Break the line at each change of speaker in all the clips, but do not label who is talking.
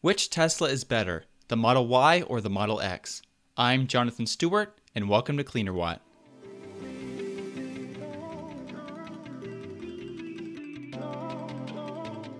Which Tesla is better, the Model Y or the Model X? I'm Jonathan Stewart, and welcome to Cleaner Watt.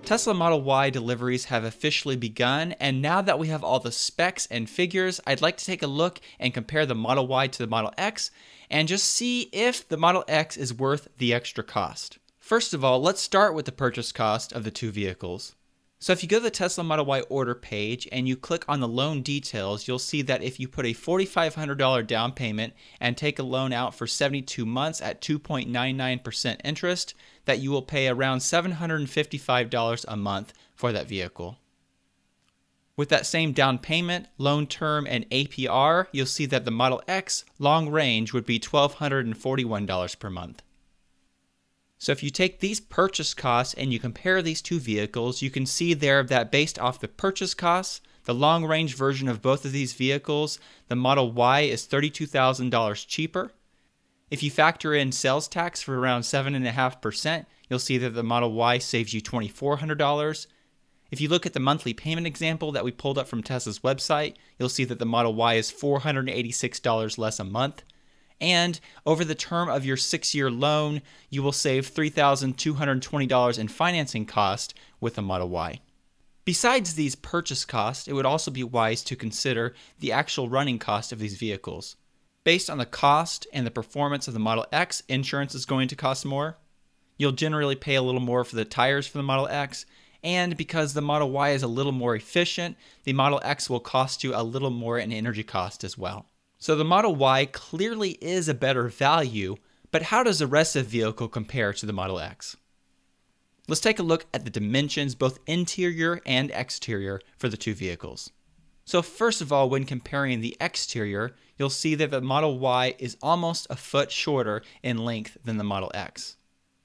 Tesla Model Y deliveries have officially begun, and now that we have all the specs and figures, I'd like to take a look and compare the Model Y to the Model X and just see if the Model X is worth the extra cost. First of all, let's start with the purchase cost of the two vehicles. So if you go to the Tesla Model Y order page and you click on the loan details, you'll see that if you put a $4,500 down payment and take a loan out for 72 months at 2.99% interest, that you will pay around $755 a month for that vehicle. With that same down payment, loan term, and APR, you'll see that the Model X long range would be $1,241 per month. So if you take these purchase costs and you compare these two vehicles, you can see there that based off the purchase costs, the long range version of both of these vehicles, the Model Y is $32,000 cheaper. If you factor in sales tax for around 7.5%, you'll see that the Model Y saves you $2,400. If you look at the monthly payment example that we pulled up from Tesla's website, you'll see that the Model Y is $486 less a month, and over the term of your six year loan, you will save $3,220 in financing cost with a Model Y. Besides these purchase costs, it would also be wise to consider the actual running cost of these vehicles. Based on the cost and the performance of the Model X, insurance is going to cost more. You'll generally pay a little more for the tires for the Model X, and because the Model Y is a little more efficient, the Model X will cost you a little more in energy cost as well. So the Model Y clearly is a better value, but how does the rest of the vehicle compare to the Model X? Let's take a look at the dimensions, both interior and exterior, for the two vehicles. So first of all, when comparing the exterior, you'll see that the Model Y is almost a foot shorter in length than the Model X.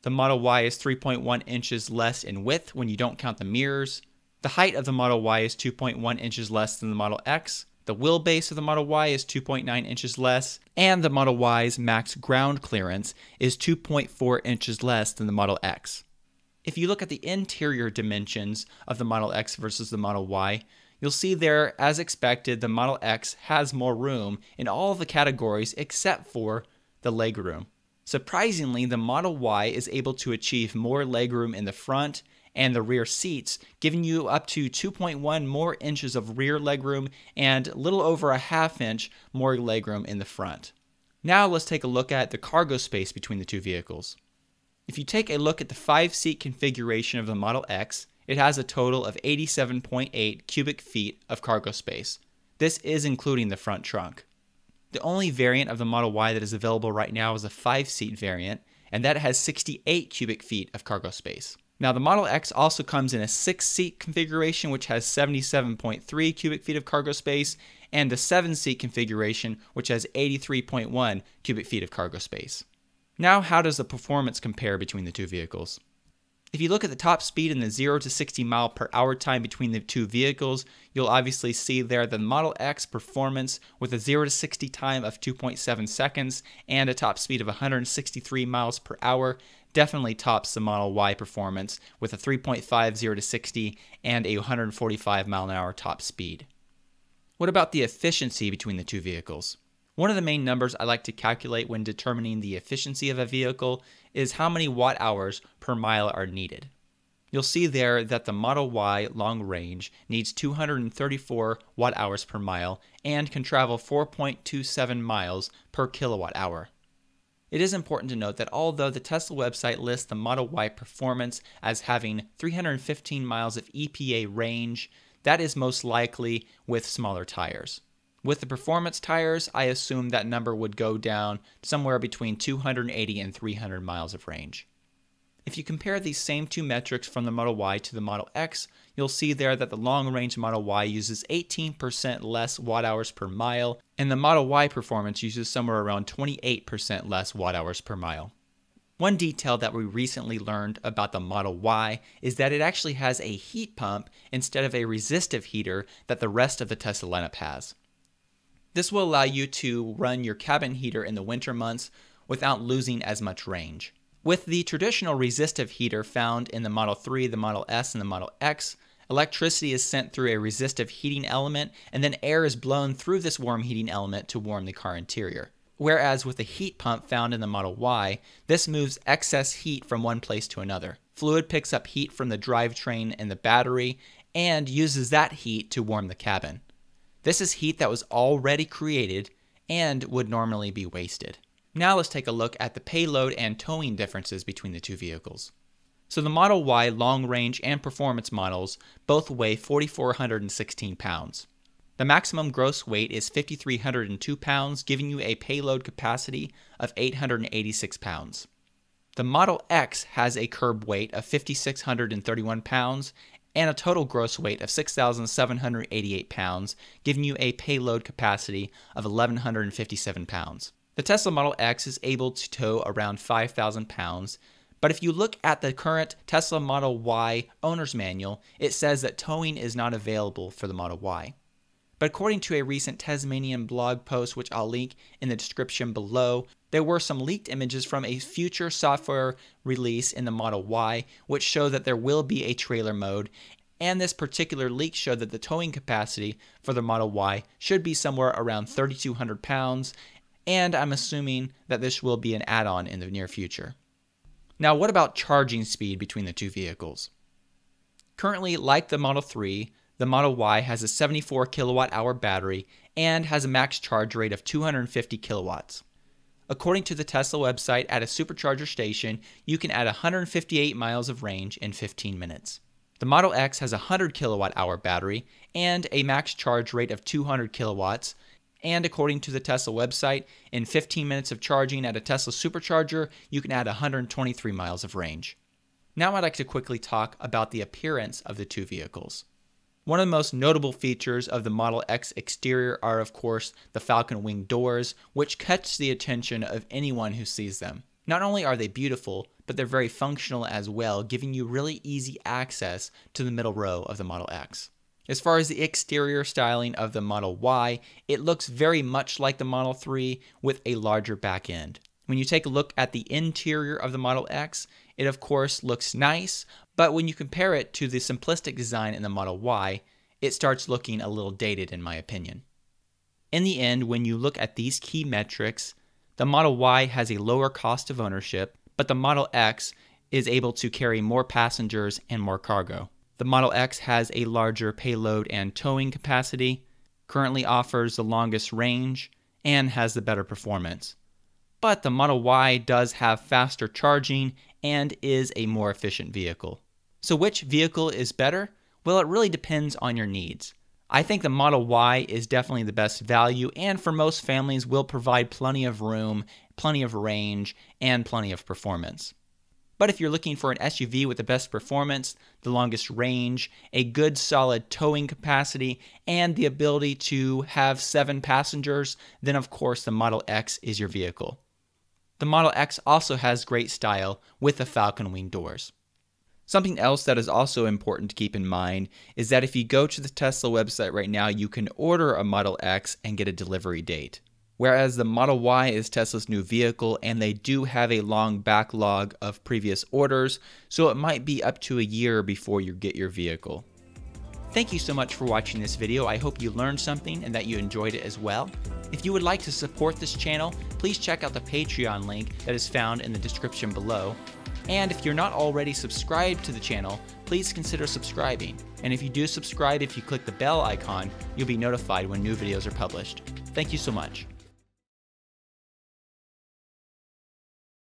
The Model Y is 3.1 inches less in width when you don't count the mirrors. The height of the Model Y is 2.1 inches less than the Model X, the wheelbase of the Model Y is 2.9 inches less, and the Model Y's max ground clearance is 2.4 inches less than the Model X. If you look at the interior dimensions of the Model X versus the Model Y, you'll see there, as expected, the Model X has more room in all the categories except for the legroom. Surprisingly, the Model Y is able to achieve more legroom in the front and the rear seats, giving you up to 2.1 more inches of rear legroom and little over a half inch more legroom in the front. Now let's take a look at the cargo space between the two vehicles. If you take a look at the 5-seat configuration of the Model X, it has a total of 87.8 cubic feet of cargo space. This is including the front trunk. The only variant of the Model Y that is available right now is a 5-seat variant, and that has 68 cubic feet of cargo space. Now, the Model X also comes in a six seat configuration, which has 77.3 cubic feet of cargo space, and the seven seat configuration, which has 83.1 cubic feet of cargo space. Now, how does the performance compare between the two vehicles? If you look at the top speed and the 0 to 60 mile per hour time between the two vehicles, you'll obviously see there the Model X performance with a 0 to 60 time of 2.7 seconds and a top speed of 163 miles per hour definitely tops the Model Y performance with a 3.50 to 60 and a 145 mile an hour top speed. What about the efficiency between the two vehicles? One of the main numbers I like to calculate when determining the efficiency of a vehicle is how many watt hours per mile are needed. You'll see there that the Model Y long range needs 234 watt hours per mile and can travel 4.27 miles per kilowatt hour. It is important to note that although the Tesla website lists the Model Y performance as having 315 miles of EPA range, that is most likely with smaller tires. With the performance tires, I assume that number would go down somewhere between 280 and 300 miles of range. If you compare these same two metrics from the Model Y to the Model X, you'll see there that the long-range Model Y uses 18% less watt-hours per mile, and the Model Y performance uses somewhere around 28% less watt-hours per mile. One detail that we recently learned about the Model Y is that it actually has a heat pump instead of a resistive heater that the rest of the Tesla lineup has. This will allow you to run your cabin heater in the winter months without losing as much range. With the traditional resistive heater found in the Model 3, the Model S, and the Model X, electricity is sent through a resistive heating element, and then air is blown through this warm heating element to warm the car interior. Whereas with the heat pump found in the Model Y, this moves excess heat from one place to another. Fluid picks up heat from the drivetrain and the battery and uses that heat to warm the cabin. This is heat that was already created and would normally be wasted. Now let's take a look at the payload and towing differences between the two vehicles. So the Model Y long range and performance models both weigh 4,416 pounds. The maximum gross weight is 5,302 pounds, giving you a payload capacity of 886 pounds. The Model X has a curb weight of 5,631 pounds and a total gross weight of 6,788 pounds, giving you a payload capacity of 1,157 pounds. The Tesla Model X is able to tow around 5,000 pounds, but if you look at the current Tesla Model Y owner's manual, it says that towing is not available for the Model Y. But according to a recent Tasmanian blog post, which I'll link in the description below, there were some leaked images from a future software release in the Model Y, which show that there will be a trailer mode. And this particular leak showed that the towing capacity for the Model Y should be somewhere around 3,200 pounds and I'm assuming that this will be an add-on in the near future. Now what about charging speed between the two vehicles? Currently, like the Model 3, the Model Y has a 74 kilowatt hour battery and has a max charge rate of 250 kilowatts. According to the Tesla website, at a supercharger station, you can add 158 miles of range in 15 minutes. The Model X has a 100 kilowatt hour battery and a max charge rate of 200 kilowatts and according to the Tesla website, in 15 minutes of charging at a Tesla supercharger, you can add 123 miles of range. Now I'd like to quickly talk about the appearance of the two vehicles. One of the most notable features of the Model X exterior are, of course, the Falcon Wing doors, which catch the attention of anyone who sees them. Not only are they beautiful, but they're very functional as well, giving you really easy access to the middle row of the Model X. As far as the exterior styling of the Model Y, it looks very much like the Model 3 with a larger back end. When you take a look at the interior of the Model X, it of course looks nice, but when you compare it to the simplistic design in the Model Y, it starts looking a little dated in my opinion. In the end, when you look at these key metrics, the Model Y has a lower cost of ownership, but the Model X is able to carry more passengers and more cargo. The Model X has a larger payload and towing capacity, currently offers the longest range, and has the better performance. But the Model Y does have faster charging and is a more efficient vehicle. So, which vehicle is better? Well, it really depends on your needs. I think the Model Y is definitely the best value, and for most families, will provide plenty of room, plenty of range, and plenty of performance. But if you're looking for an SUV with the best performance, the longest range, a good solid towing capacity, and the ability to have seven passengers, then of course the Model X is your vehicle. The Model X also has great style with the falcon wing doors. Something else that is also important to keep in mind is that if you go to the Tesla website right now, you can order a Model X and get a delivery date whereas the Model Y is Tesla's new vehicle and they do have a long backlog of previous orders, so it might be up to a year before you get your vehicle. Thank you so much for watching this video. I hope you learned something and that you enjoyed it as well. If you would like to support this channel, please check out the Patreon link that is found in the description below. And if you're not already subscribed to the channel, please consider subscribing. And if you do subscribe, if you click the bell icon, you'll be notified when new videos are published. Thank you so much.